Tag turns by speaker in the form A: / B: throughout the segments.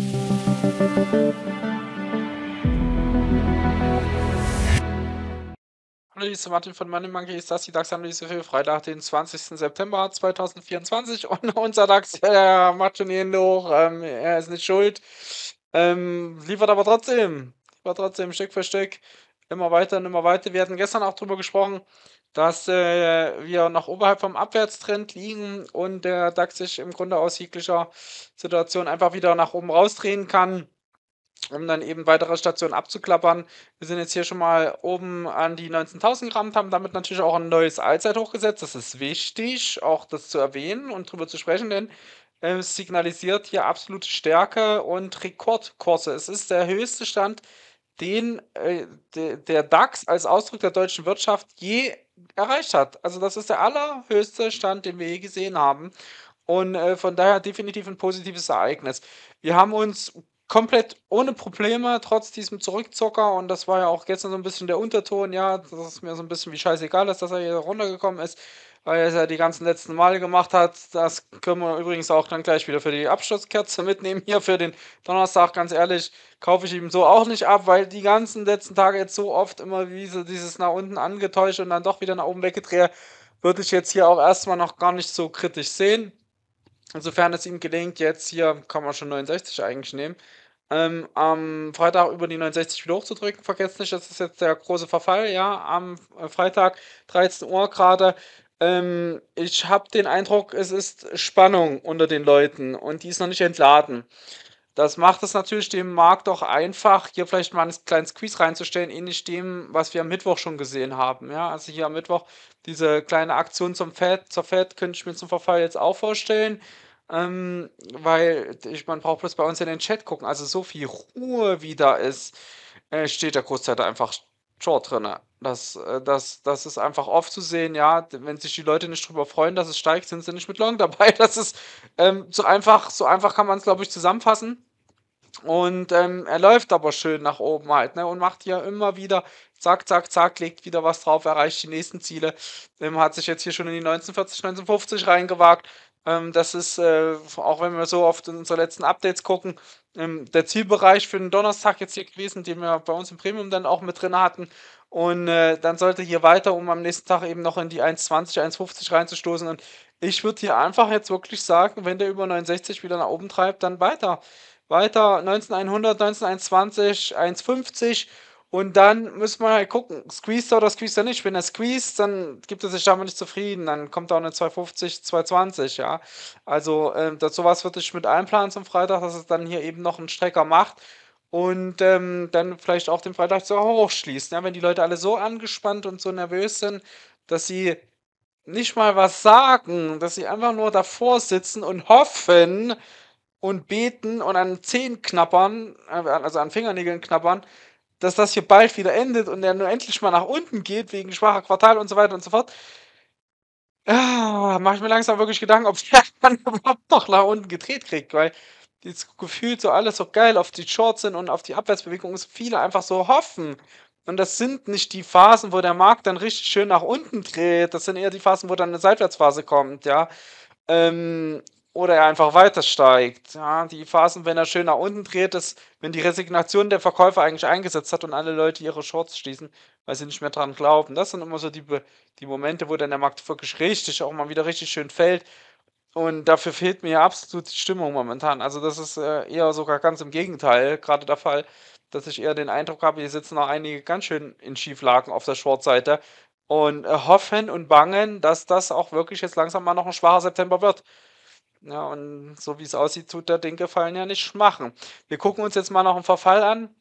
A: Hallo, Analyse Martin von Money Ist das die DAX-Analyse für Freitag, den 20. September 2024. Und unser DAX, der macht schon jeden hoch. Ähm, er ist nicht schuld. Ähm, liefert aber trotzdem. Liefert trotzdem Stück für Stück immer weiter und immer weiter. Wir hatten gestern auch darüber gesprochen, dass äh, wir noch oberhalb vom Abwärtstrend liegen und der DAX sich im Grunde aus jeglicher Situation einfach wieder nach oben rausdrehen kann, um dann eben weitere Stationen abzuklappern. Wir sind jetzt hier schon mal oben an die 19.000 gerammt, haben damit natürlich auch ein neues Allzeithoch gesetzt. Das ist wichtig, auch das zu erwähnen und darüber zu sprechen, denn es signalisiert hier absolute Stärke und Rekordkurse. Es ist der höchste Stand, den äh, de, der DAX als Ausdruck der deutschen Wirtschaft je erreicht hat. Also das ist der allerhöchste Stand, den wir je gesehen haben. Und äh, von daher definitiv ein positives Ereignis. Wir haben uns komplett ohne Probleme, trotz diesem Zurückzucker, und das war ja auch gestern so ein bisschen der Unterton, ja, das ist mir so ein bisschen wie scheißegal, dass das hier runtergekommen ist, weil er es ja die ganzen letzten Male gemacht hat. Das können wir übrigens auch dann gleich wieder für die Abschlusskerze mitnehmen. Hier für den Donnerstag, ganz ehrlich, kaufe ich ihm so auch nicht ab, weil die ganzen letzten Tage jetzt so oft immer diese, dieses nach unten angetäuscht und dann doch wieder nach oben weggedreht, würde ich jetzt hier auch erstmal noch gar nicht so kritisch sehen. Insofern es ihm gelingt, jetzt hier kann man schon 69 eigentlich nehmen. Ähm, am Freitag über die 69 wieder hochzudrücken. Vergesst nicht, das ist jetzt der große Verfall, ja, am äh, Freitag 13 Uhr gerade. Ähm, ich habe den Eindruck, es ist Spannung unter den Leuten und die ist noch nicht entladen. Das macht es natürlich dem Markt auch einfach, hier vielleicht mal ein kleines Quiz reinzustellen, ähnlich dem, was wir am Mittwoch schon gesehen haben. Ja, also hier am Mittwoch diese kleine Aktion zum Fed, zur Fed könnte ich mir zum Verfall jetzt auch vorstellen. Ähm, weil ich, man braucht bloß bei uns in den Chat gucken. Also so viel Ruhe, wie da ist, äh, steht der Großteil einfach Tor drin. Das, äh, das, das ist einfach oft zu sehen, ja, wenn sich die Leute nicht drüber freuen, dass es steigt, sind sie nicht mit Long dabei. Das ist ähm, so einfach, so einfach kann man es, glaube ich, zusammenfassen. Und ähm, er läuft aber schön nach oben halt, ne? Und macht ja immer wieder, zack, zack, zack, legt wieder was drauf, erreicht die nächsten Ziele. Ähm, hat sich jetzt hier schon in die 1940, 1950 reingewagt. Ähm, das ist, äh, auch wenn wir so oft in unsere letzten Updates gucken, ähm, der Zielbereich für den Donnerstag jetzt hier gewesen, den wir bei uns im Premium dann auch mit drin hatten. Und äh, dann sollte hier weiter, um am nächsten Tag eben noch in die 1,20, 1,50 reinzustoßen. Und ich würde hier einfach jetzt wirklich sagen, wenn der über 69 wieder nach oben treibt, dann weiter. Weiter 19,100, 19,120, 1,50 und dann müssen wir halt gucken, squeezed er oder squeezed er nicht. Wenn er squeezed, dann gibt er sich damit nicht zufrieden. Dann kommt da auch eine 250, 220, ja. Also ähm, dazu was würde ich mit einplanen zum Freitag, dass es dann hier eben noch einen Strecker macht und ähm, dann vielleicht auch den Freitag so hochschließen. Ja, wenn die Leute alle so angespannt und so nervös sind, dass sie nicht mal was sagen, dass sie einfach nur davor sitzen und hoffen und beten und an Zehen knappern, äh, also an Fingernägeln knappern, dass das hier bald wieder endet und er nur endlich mal nach unten geht, wegen schwacher Quartal und so weiter und so fort, ah, mache ich mir langsam wirklich Gedanken, ob der dann überhaupt noch nach unten gedreht kriegt, weil jetzt gefühlt so alles so geil auf die Shorts sind und auf die Abwärtsbewegung ist, viele einfach so hoffen. Und das sind nicht die Phasen, wo der Markt dann richtig schön nach unten dreht, das sind eher die Phasen, wo dann eine Seitwärtsphase kommt, ja. Ähm, oder er einfach weiter steigt. Ja, die Phasen, wenn er schön nach unten dreht, ist, wenn die Resignation der Verkäufer eigentlich eingesetzt hat und alle Leute ihre Shorts schließen, weil sie nicht mehr dran glauben. Das sind immer so die, die Momente, wo dann der Markt wirklich richtig, auch mal wieder richtig schön fällt. Und dafür fehlt mir ja absolut die Stimmung momentan. Also das ist äh, eher sogar ganz im Gegenteil gerade der Fall, dass ich eher den Eindruck habe, hier sitzen noch einige ganz schön in Schieflagen auf der Shortseite und äh, hoffen und bangen, dass das auch wirklich jetzt langsam mal noch ein schwacher September wird. Ja, und so wie es aussieht, tut der den Gefallen ja nicht machen. Wir gucken uns jetzt mal noch einen Verfall an.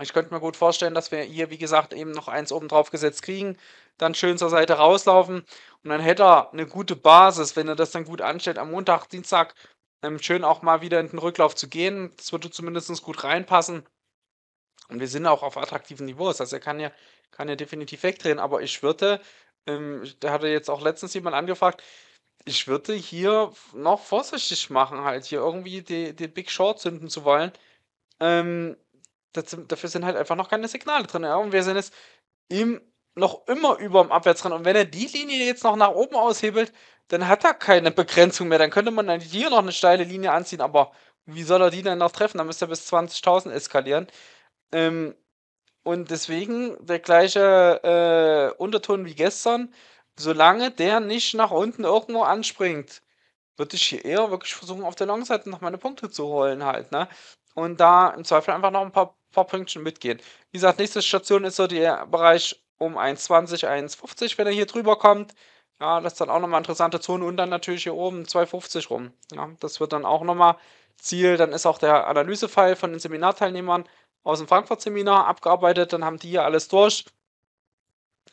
A: Ich könnte mir gut vorstellen, dass wir hier, wie gesagt, eben noch eins oben drauf gesetzt kriegen, dann schön zur Seite rauslaufen und dann hätte er eine gute Basis, wenn er das dann gut anstellt, am Montag, Dienstag ähm, schön auch mal wieder in den Rücklauf zu gehen. Das würde zumindest gut reinpassen. Und wir sind auch auf attraktiven Niveaus. Also er kann ja, kann ja definitiv wegdrehen. Aber ich würde, ähm, da hatte jetzt auch letztens jemand angefragt, ich würde hier noch vorsichtig machen, halt hier irgendwie die, die Big Short zünden zu wollen. Ähm, das, dafür sind halt einfach noch keine Signale drin. Ja? Und wir sind es ihm noch immer über dem Abwärtsrand. Und wenn er die Linie jetzt noch nach oben aushebelt, dann hat er keine Begrenzung mehr. Dann könnte man dann halt hier noch eine steile Linie anziehen. Aber wie soll er die denn noch treffen? Dann müsste er bis 20.000 eskalieren. Ähm, und deswegen der gleiche äh, Unterton wie gestern solange der nicht nach unten irgendwo anspringt, würde ich hier eher wirklich versuchen, auf der Long-Seite noch meine Punkte zu holen halt, ne? Und da im Zweifel einfach noch ein paar, paar Pünktchen mitgehen. Wie gesagt, nächste Station ist so der Bereich um 1,20, 1,50, wenn er hier drüber kommt. Ja, das ist dann auch nochmal interessante Zone und dann natürlich hier oben 2,50 rum. Ja, das wird dann auch nochmal Ziel. Dann ist auch der Analysefall von den Seminarteilnehmern aus dem Frankfurt-Seminar abgearbeitet. Dann haben die hier alles durch.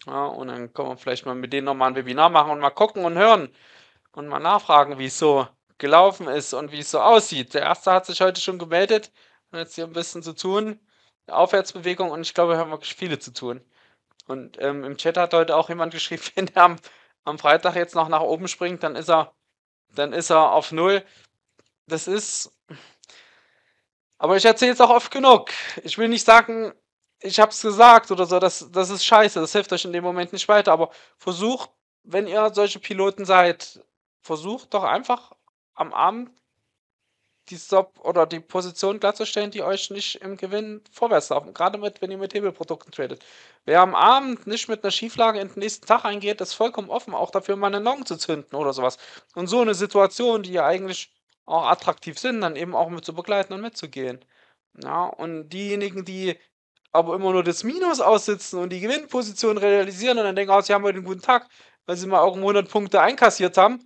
A: Ja, und dann können wir vielleicht mal mit denen nochmal ein Webinar machen und mal gucken und hören und mal nachfragen, wie es so gelaufen ist und wie es so aussieht. Der erste hat sich heute schon gemeldet und jetzt hier ein bisschen zu tun. Aufwärtsbewegung und ich glaube, wir haben wirklich viele zu tun. Und ähm, im Chat hat heute auch jemand geschrieben, wenn er am, am Freitag jetzt noch nach oben springt, dann ist er, dann ist er auf Null. Das ist. Aber ich erzähle es auch oft genug. Ich will nicht sagen, ich hab's gesagt oder so, das, das ist scheiße, das hilft euch in dem Moment nicht weiter, aber versucht, wenn ihr solche Piloten seid, versucht doch einfach am Abend die Stop oder die Position klarzustellen, die euch nicht im Gewinn vorwärts laufen. Gerade mit, wenn ihr mit Hebelprodukten tradet. Wer am Abend nicht mit einer Schieflage in den nächsten Tag eingeht, ist vollkommen offen, auch dafür mal eine Long zu zünden oder sowas. Und so eine Situation, die ja eigentlich auch attraktiv sind, dann eben auch mit zu begleiten und mitzugehen. Ja, und diejenigen, die aber immer nur das Minus aussitzen und die Gewinnposition realisieren und dann denken, oh, sie haben heute einen guten Tag, weil sie mal auch 100 Punkte einkassiert haben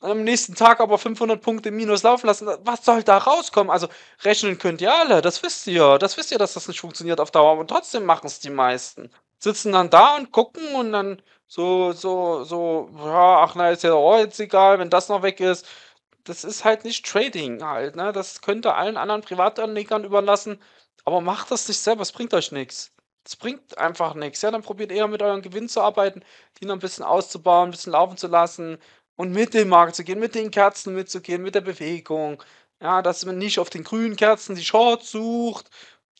A: und am nächsten Tag aber 500 Punkte Minus laufen lassen. Was soll da rauskommen? Also rechnen könnt ihr alle, das wisst ihr, das wisst ihr, dass das nicht funktioniert auf Dauer und trotzdem machen es die meisten. Sitzen dann da und gucken und dann so, so, so, ja, ach na, ist ja oh, jetzt egal, wenn das noch weg ist, das ist halt nicht Trading halt, ne? Das könnt ihr allen anderen Privatanlegern überlassen, aber macht das nicht selber, es bringt euch nichts. Es bringt einfach nichts. Ja, dann probiert eher mit eurem Gewinn zu arbeiten, die noch ein bisschen auszubauen, ein bisschen laufen zu lassen und mit dem Markt zu gehen, mit den Kerzen mitzugehen, mit der Bewegung. Ja, dass man nicht auf den grünen Kerzen die Shorts sucht,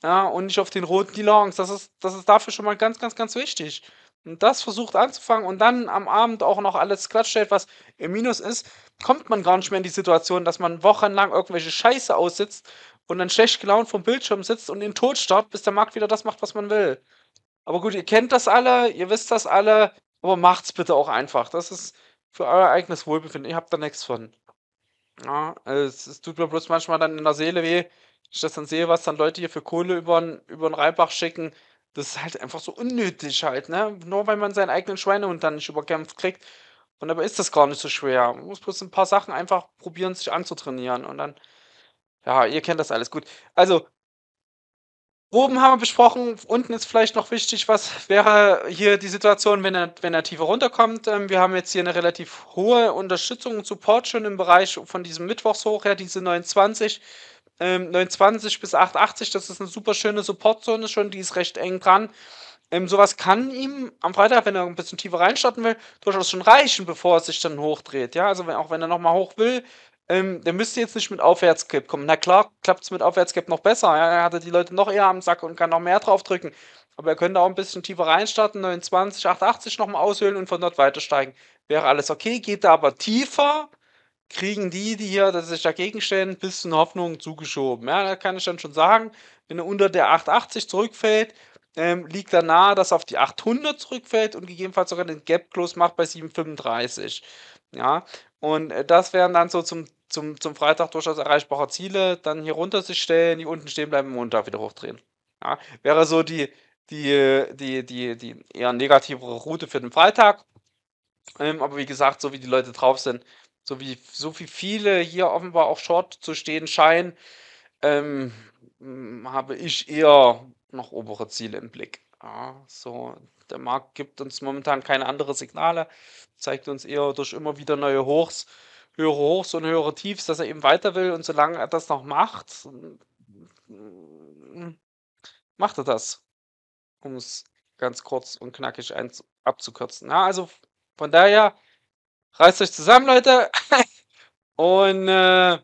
A: ja, und nicht auf den roten die Longs. Das ist, das ist dafür schon mal ganz, ganz, ganz wichtig und das versucht anzufangen und dann am Abend auch noch alles klatscht, was im Minus ist, kommt man gar nicht mehr in die Situation, dass man wochenlang irgendwelche Scheiße aussitzt und dann schlecht gelaunt vom Bildschirm sitzt und den Tod starrt, bis der Markt wieder das macht, was man will. Aber gut, ihr kennt das alle, ihr wisst das alle, aber macht's bitte auch einfach. Das ist für euer eigenes Wohlbefinden. Ihr habt da nichts von. Ja, es, es, tut mir bloß manchmal dann in der Seele weh, wenn ich das dann sehe, was dann Leute hier für Kohle über den Reibach schicken das ist halt einfach so unnötig halt, ne? Nur weil man seinen eigenen Schweinehund dann nicht überkämpft kriegt. Und dabei ist das gar nicht so schwer. Man muss bloß ein paar Sachen einfach probieren, sich anzutrainieren. Und dann, ja, ihr kennt das alles gut. Also, oben haben wir besprochen, unten ist vielleicht noch wichtig, was wäre hier die Situation, wenn er, wenn er tiefer runterkommt. Ähm, wir haben jetzt hier eine relativ hohe Unterstützung und Support schon im Bereich von diesem Mittwochshoch her, diese 29. Ähm, 920 bis 880, das ist eine super schöne Supportzone schon, die ist recht eng dran. Ähm, sowas kann ihm am Freitag, wenn er ein bisschen tiefer reinstarten will, durchaus schon reichen, bevor er sich dann hochdreht. Ja, also wenn, auch wenn er nochmal hoch will, ähm, der müsste jetzt nicht mit Aufwärtskip kommen. Na klar, klappt es mit Aufwärtskip noch besser. Ja, er hatte die Leute noch eher am Sack und kann noch mehr draufdrücken. Aber er könnte auch ein bisschen tiefer reinstarten, 29, 880 nochmal aushöhlen und von dort weiter steigen. Wäre alles okay, geht er aber tiefer, kriegen die, die hier sich dagegen stellen, ein bisschen Hoffnung zugeschoben. Ja, da kann ich dann schon sagen, wenn er unter der 880 zurückfällt, ähm, liegt da nahe, dass er auf die 800 zurückfällt und gegebenenfalls sogar den Gap-Close macht bei 735. Ja, und äh, das wären dann so zum, zum, zum Freitag durchaus erreichbare Ziele. Dann hier runter sich stellen, die unten stehen bleiben, Montag wieder hochdrehen. Ja, wäre so die, die, die, die, die eher negativere Route für den Freitag. Ähm, aber wie gesagt, so wie die Leute drauf sind, so wie so wie viele hier offenbar auch short zu stehen scheinen, ähm, hm, habe ich eher noch obere Ziele im Blick. Ja, so, der Markt gibt uns momentan keine anderen Signale, zeigt uns eher durch immer wieder neue Hochs, höhere Hochs und höhere Tiefs, dass er eben weiter will. Und solange er das noch macht, hm, macht er das. Um es ganz kurz und knackig abzukürzen. Ja, also von daher reißt euch zusammen, Leute. Und äh,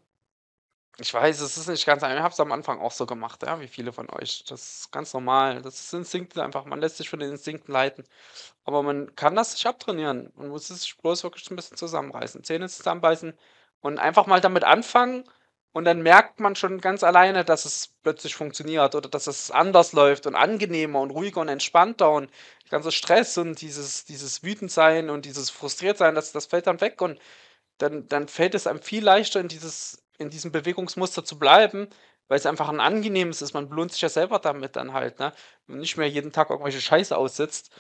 A: ich weiß, es ist nicht ganz einfach. Ich habe es am Anfang auch so gemacht, ja, wie viele von euch. Das ist ganz normal. Das ist Instinkt einfach. Man lässt sich von den Instinkten leiten. Aber man kann das sich abtrainieren. Man muss es sich bloß wirklich ein bisschen zusammenreißen. Zähne zusammenbeißen und einfach mal damit anfangen und dann merkt man schon ganz alleine, dass es plötzlich funktioniert oder dass es anders läuft und angenehmer und ruhiger und entspannter und der ganze Stress und dieses, dieses Wütendsein und dieses Frustriertsein, das, das fällt dann weg und dann, dann fällt es einem viel leichter, in, dieses, in diesem Bewegungsmuster zu bleiben, weil es einfach ein angenehmes ist. Man belohnt sich ja selber damit dann halt, ne? Und nicht mehr jeden Tag irgendwelche Scheiße aussitzt,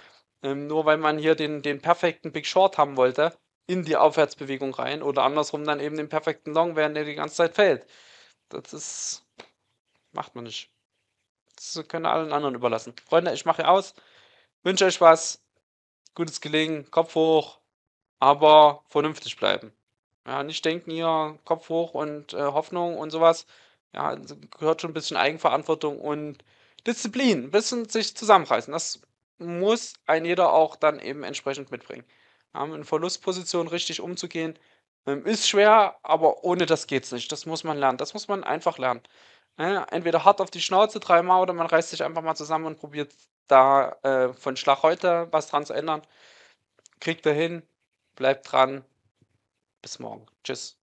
A: ähm, nur weil man hier den, den perfekten Big Short haben wollte in die Aufwärtsbewegung rein oder andersrum dann eben den perfekten Long, während er die ganze Zeit fällt. Das ist. macht man nicht. Das können allen anderen überlassen. Freunde, ich mache aus. Wünsche euch was. Gutes Gelingen, Kopf hoch, aber vernünftig bleiben. Ja, nicht denken hier Kopf hoch und äh, Hoffnung und sowas. Ja, also gehört schon ein bisschen Eigenverantwortung und Disziplin, ein bisschen sich zusammenreißen. Das muss ein jeder auch dann eben entsprechend mitbringen. in Verlustposition richtig umzugehen, ähm, ist schwer, aber ohne das geht's nicht. Das muss man lernen. Das muss man einfach lernen. Entweder hart auf die Schnauze dreimal oder man reißt sich einfach mal zusammen und probiert da äh, von Schlag heute was dran zu ändern. Kriegt er hin, bleibt dran. Bis morgen. Tschüss.